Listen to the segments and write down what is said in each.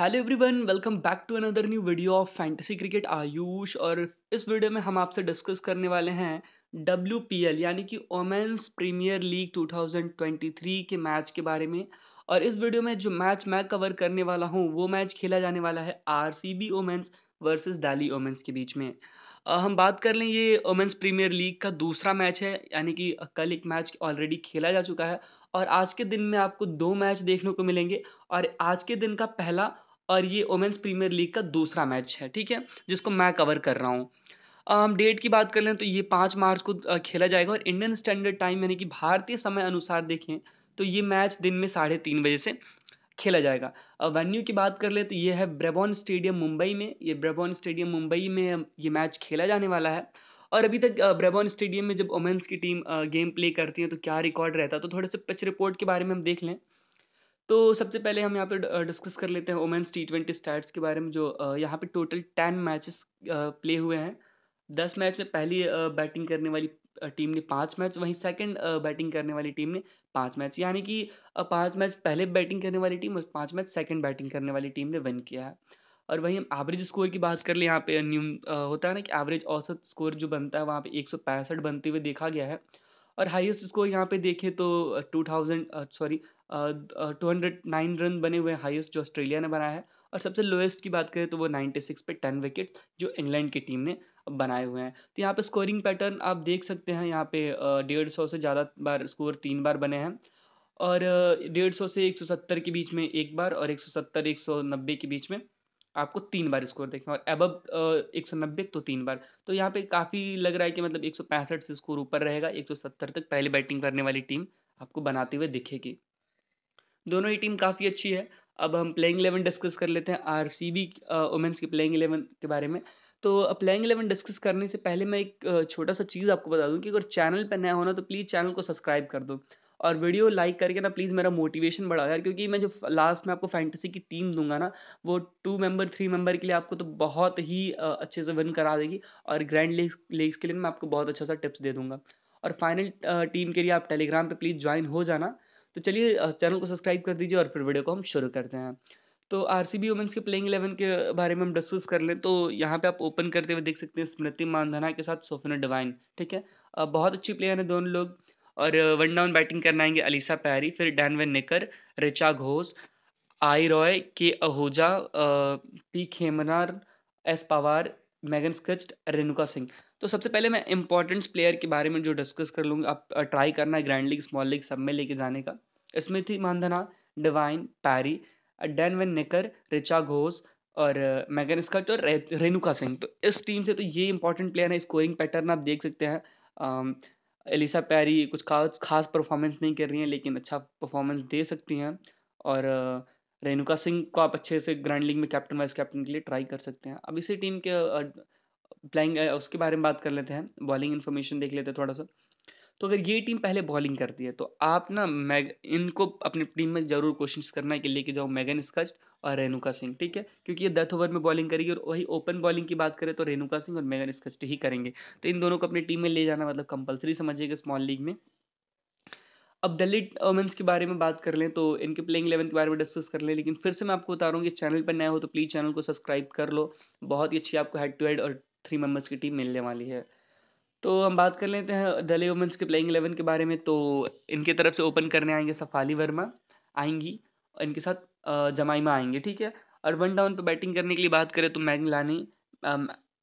hello everyone welcome back to another new video of fantasy cricket Ayush और इस video में हम आपसे डिस्कस करने वाले हैं डब्ल्यू यानी कि ओमेंस प्रीमियर लीग 2023 के मैच के बारे में और इस वीडियो में जो मैच मैं कवर करने वाला हूँ वो मैच खेला जाने वाला है R C B women's versus Delhi women's के बीच में हम बात कर लें ये ओमेंस प्रीमियर लीग का दूसरा मैच है यानी कि कल एक मैच ऑलरेडी खेला जा चुका है और आज के दिन में आपको दो मैच देखने को मिलेंगे और आज के दिन का पहला और ये वोमेंस प्रीमियर लीग का दूसरा मैच है ठीक है जिसको मैं कवर कर रहा हूँ हम डेट की बात कर लें तो ये पाँच मार्च को खेला जाएगा और इंडियन स्टैंडर्ड टाइम यानी कि भारतीय समय अनुसार देखें तो ये मैच दिन में साढ़े तीन बजे से खेला जाएगा वेन्यू की बात कर लें तो ये है ब्रेबॉन स्टेडियम मुंबई में ये ब्रेबॉन स्टेडियम मुंबई में ये मैच खेला जाने वाला है और अभी तक ब्रेबॉन स्टेडियम में जब वोमेंस की टीम गेम प्ले करती है तो क्या रिकॉर्ड रहता है तो थोड़े से पिच रिपोर्ट के बारे में हम देख लें तो सबसे पहले हम यहाँ पर डिस्कस कर लेते हैं वुमेन्स टी ट्वेंटी स्टार्ट के बारे में जो यहाँ पे टोटल टेन मैचेस प्ले हुए हैं दस मैच में पहली बैटिंग करने वाली टीम ने पाँच मैच वहीं सेकंड बैटिंग करने वाली टीम ने पाँच मैच यानी कि पाँच मैच पहले बैटिंग करने वाली टीम और पाँच मैच सेकंड बैटिंग करने वाली टीम ने विन किया है और वहीं हम एवरेज स्कोर की बात कर ले यहाँ पे न्यूम होता है ना कि एवरेज औसत स्कोर जो बनता है वहाँ पे एक बनते हुए देखा गया है और हाईएस्ट स्कोर यहाँ पे देखें तो two thousand sorry two hundred nine run बने हुए हाईएस्ट जो ऑस्ट्रेलिया ने बनाया है और सबसे लोएस्ट की बात करें तो वो नाइन्टी सिक्स पे टेन विकेट जो इंग्लैंड की टीम ने बनाए हुए हैं तो यहाँ पे स्कोरिंग पैटर्न आप देख सकते हैं यहाँ पे डेढ़ सौ से ज़्यादा बार स्कोर तीन बार बने हैं और डेढ़ सौ से एक सौ सत्तर के बीच में एक बार और एक सौ सत्तर एक सौ नब्बे के बीच में आपको तीन बार स्कोर देखना और अबब एक सौ नब्बे तो तीन बार तो यहाँ पे काफ़ी लग रहा है कि मतलब एक सौ पैंसठ से स्कोर ऊपर रहेगा एक सौ सत्तर तक पहले बैटिंग करने वाली टीम आपको बनाते हुए दिखेगी दोनों ही टीम काफ़ी अच्छी है अब हम प्लेइंग इलेवन डिस्कस कर लेते हैं आर सी बी वुमेंस की प्लेइंग इलेवन के बारे में तो प्लेइंग इलेवन डिस्कस करने से पहले मैं एक छोटा सा चीज़ आपको बता दूं कि अगर चैनल पर नया होना तो प्लीज़ चैनल को सब्सक्राइब कर दो और वीडियो लाइक करके ना प्लीज़ मेरा मोटिवेशन बढ़ाओ यार क्योंकि मैं जो लास्ट में आपको फैंटेसी की टीम दूंगा ना वो टू मेंबर थ्री मेंबर के लिए आपको तो बहुत ही अच्छे से विन करा देगी और ग्रैंड लीग्स लीग्स के लिए मैं आपको बहुत अच्छा सा टिप्स दे दूंगा और फाइनल टीम के लिए आप टेलीग्राम पर प्लीज़ ज्वाइन हो जाना तो चलिए चैनल को सब्सक्राइब कर दीजिए और फिर वीडियो को हम शुरू करते हैं तो आर सी बी के प्लेइंग इलेवन के बारे में हम डिस्कस कर लें तो यहाँ पे आप ओपन करते हुए देख सकते हैं स्मृति मानधना के साथ सोफना डिवाइन ठीक है बहुत अच्छी प्लेयर हैं दोनों लोग और वन डाउन बैटिंग करने आएंगे अलीसा पैरी फिर डैनवेन निकर रिचा घोष आई रॉय के Ahuja P Khemnar S Pawar Megan Schutt Renuka Singh तो सबसे पहले मैं इंपॉर्टेंट्स प्लेयर के बारे में जो डिस्कस कर लूँगी आप ट्राई करना ग्रैंड लीग स्मॉल लीग सब में लेके जाने का इसमें थी Mandhana Devine Perry Dane van Niekerk Richa Ghosh और मैगन स्कट और रेणुका सिंह तो इस टीम से तो ये इंपॉर्टेंट प्लेयर है स्कोरिंग पैटर्न आप देख सकते हैं एलिसा पैरी कुछ खास खास परफॉर्मेंस नहीं कर रही हैं लेकिन अच्छा परफॉर्मेंस दे सकती हैं और रेणुका सिंह को आप अच्छे से ग्रैंड लीग में कैप्टन वाइस कैप्टन के लिए ट्राई कर सकते हैं अब इसी टीम के प्लाइंग उसके बारे में बात कर लेते हैं बॉलिंग इन्फॉर्मेशन देख लेते हैं थोड़ा सा तो अगर ये टीम पहले बॉलिंग करती है तो आप ना मैग इनको अपनी टीम में जरूर कोशिश करना है कि लेके जाओ मैगन स्कस्ट और रेणुका सिंह ठीक है क्योंकि ये डेथ ओवर में बॉलिंग करेगी और वही ओपन बॉलिंग की बात करें तो रेणुका सिंह और मैगन स्कच ही करेंगे तो इन दोनों को अपनी टीम में ले जाना मतलब कंपलसरी समझिएगा स्मॉल लीग में अब दिल्ली ओमेंस के बारे में बात कर लें तो इनके प्लेइंग इलेवन के बारे में डिस्कस कर लें लेकिन फिर से मैं आपको बता रहा हूँ कि चैनल पर नया हो तो प्लीज़ चैनल को सब्सक्राइब कर लो बहुत ही अच्छी आपको हेड टू हेड और थ्री मेंबर्स की टीम मिलने वाली है तो हम बात कर लेते हैं दिल्ली वुमेंस के प्लेइंग इलेवन के बारे में तो इनके तरफ से ओपन करने आएंगे सफाली वर्मा आएंगी और इनके साथ जमाइमा आएंगे ठीक है और वन डाउन पर बैटिंग करने के लिए बात करें तो Meg Lanning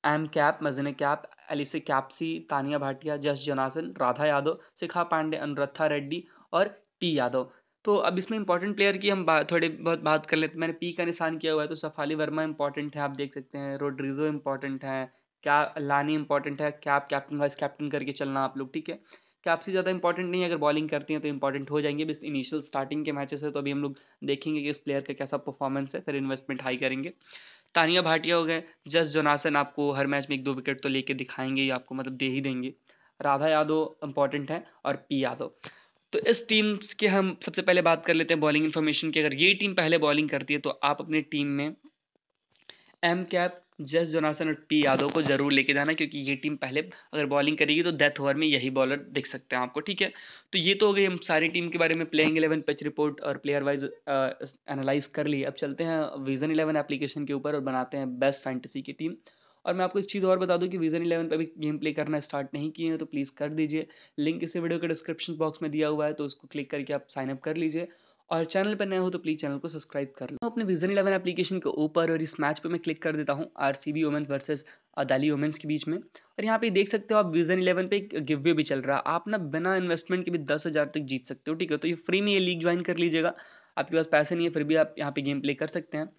M Kapp Marizanne Kapp Alice Capsey Taniya Bhatia Jess Jonassen Radha Yadav शिखा पांडे अनुरथा रेड्डी और टी यादव तो अब इसमें इंपॉर्टेंट प्लेयर की हम बात थोड़ी बहुत बात कर लेते मैंने पी का निशान किया हुआ है तो सफाली वर्मा इंपॉर्टेंट है आप देख सकते हैं रोड्रिजो इंपॉर्टेंट है क्या लानी इंपॉर्टेंट है कैप कैप्टन वाइस कैप्टन करके चलना आप लोग ठीक है कैप्सी ज़्यादा इंपॉर्टेंट नहीं है अगर बॉलिंग करती हैं तो इंपॉर्टेंट हो जाएंगे बस इनिशियल स्टार्टिंग के मैचेस है तो अभी हम लोग देखेंगे कि इस प्लेयर का कैसा परफॉर्मेंस है फिर इन्वेस्टमेंट हाई करेंगे तानिया भाटिया हो गए जस जोनासन आपको हर मैच में एक दो विकेट तो लेके दिखाएंगे ही आपको मतलब दे ही देंगे राधा यादव इंपॉर्टेंट है और पी यादव तो इस टीम के हम सबसे पहले बात कर लेते हैं बॉलिंग इन्फॉर्मेशन की अगर ये टीम पहले बॉलिंग करती है तो आप अपने टीम में एम कैप जस जोनासन और पी यादव को जरूर लेके जाना क्योंकि ये टीम पहले अगर बॉलिंग करेगी तो डेथ ओवर में यही बॉलर दिख सकते हैं आपको ठीक है तो ये तो हो गई हम सारी टीम के बारे में प्लेइंग इलेवन पिच रिपोर्ट और प्लेयर वाइज एनालाइज कर ली अब चलते हैं विजन इलेवन एप्लीकेशन के ऊपर और बनाते हैं बेस्ट फैंटेसी की टीम और मैं आपको एक चीज़ और बता दूं कि विजन इलेवन पर अभी गेम प्ले करना स्टार्ट नहीं किए हैं तो प्लीज़ कर दीजिए लिंक इसी वीडियो के डिस्क्रिप्शन बॉक्स में दिया हुआ है तो उसको क्लिक करके आप साइनअप कर लीजिए और चैनल पर नए हो तो प्लीज़ चैनल को सब्सक्राइब कर लो अपने विजन इलेवन एप्लीकेशन के ऊपर और इस मैच पे मैं क्लिक कर देता हूँ R C B women's versus अदाली वोमेंस के बीच में और यहाँ पे देख सकते हो आप विजन इलेवन पे एक गिव्य भी चल रहा है आप ना बिना इन्वेस्टमेंट के भी दस हज़ार तक जीत सकते हो ठीक है तो ये फ्री में ये लीग ज्वाइन कर लीजिएगा आपके पास पैसे नहीं है फिर भी आप यहाँ पे गेम प्ले कर सकते हैं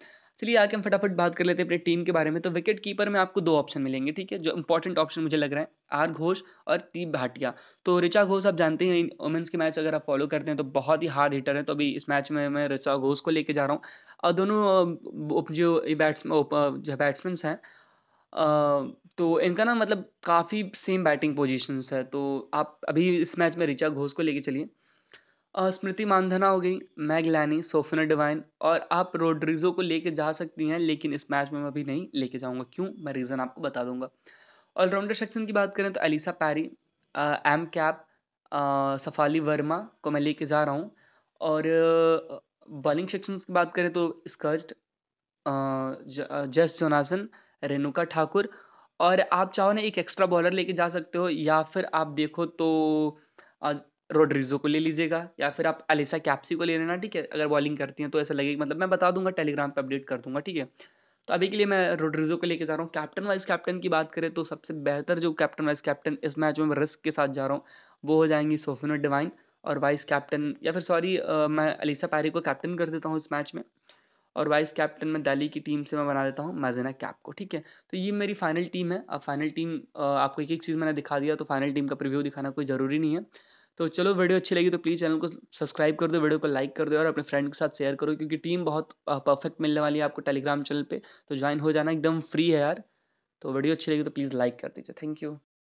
चलिए आके हम फटाफट बात कर लेते हैं अपने टीम के बारे में तो विकेट कीपर में आपको दो ऑप्शन मिलेंगे ठीक है जो इंपॉर्टेंट ऑप्शन मुझे लग रहा है आर घोष और तीप भाटिया तो ऋचा घोष आप जानते हैं इन वुमेंस के मैच अगर आप फॉलो करते हैं तो बहुत ही हार्ड हिटर है तो अभी इस मैच में मैं ऋचा घोष को लेकर जा रहा हूँ और दोनों जो बैट्समैन जो बैट्समैन हैं तो इनका ना मतलब काफ़ी सेम बैटिंग पोजीशंस है तो आप अभी इस मैच में ऋचा घोष को लेके चलिए स्मृति मानधना हो गई मैग लैनी सोफिना डिवाइन और आप रोड्रिजो को लेके जा सकती हैं लेकिन इस मैच में मैं अभी नहीं लेके जाऊंगा क्यों मैं रीज़न आपको बता दूंगा ऑलराउंडर सेक्शन की बात करें तो Ellyse Perry M Kapp Shafali Verma को मैं लेके जा रहा हूँ और बॉलिंग सेक्शन की बात करें तो स्कर्स्ट जस जोनासन रेणुका ठाकुर और आप चाहो ना एक एक्स्ट्रा बॉलर लेके जा सकते हो या फिर आप देखो तो रोड्रिजो को ले लीजिएगा या फिर आप अलिसा कैप्सी को ले लेना ठीक है अगर बॉलिंग करती हैं तो ऐसा लगेगा मतलब मैं बता दूंगा टेलीग्राम पर अपडेट कर दूंगा ठीक है तो अभी के लिए मैं रोड्रिजो को लेकर जा रहा हूँ कैप्टन वाइज कैप्टन की बात करें तो सबसे बेहतर जो कैप्टन वाइज कैप्टन इस मैच में रिस्क के साथ जा रहा हूँ वो हो जाएंगी सोफिनो डिवाइन और वाइस कैप्टन या फिर सॉरी मैं अलीसा पैरी को कैप्टन कर देता हूँ इस मैच में और वाइस कैप्टन मैं दिल्ली की टीम से मैं बना देता हूँ मैजेना कैप को ठीक है तो ये मेरी फाइनल टीम है अब फाइनल टीम आपको एक एक चीज़ मैंने दिखा दिया तो फाइनल टीम का प्रिव्यू दिखाना कोई ज़रूरी नहीं है तो चलो वीडियो अच्छी लगी तो प्लीज़ चैनल को सब्सक्राइब कर दो वीडियो को लाइक कर दो और अपने फ्रेंड के साथ शेयर करो क्योंकि टीम बहुत परफेक्ट मिलने वाली है आपको टेलीग्राम चैनल पे तो ज्वाइन हो जाना एकदम फ्री है यार तो वीडियो अच्छी लगी तो प्लीज़ लाइक कर दीजिए थैंक यू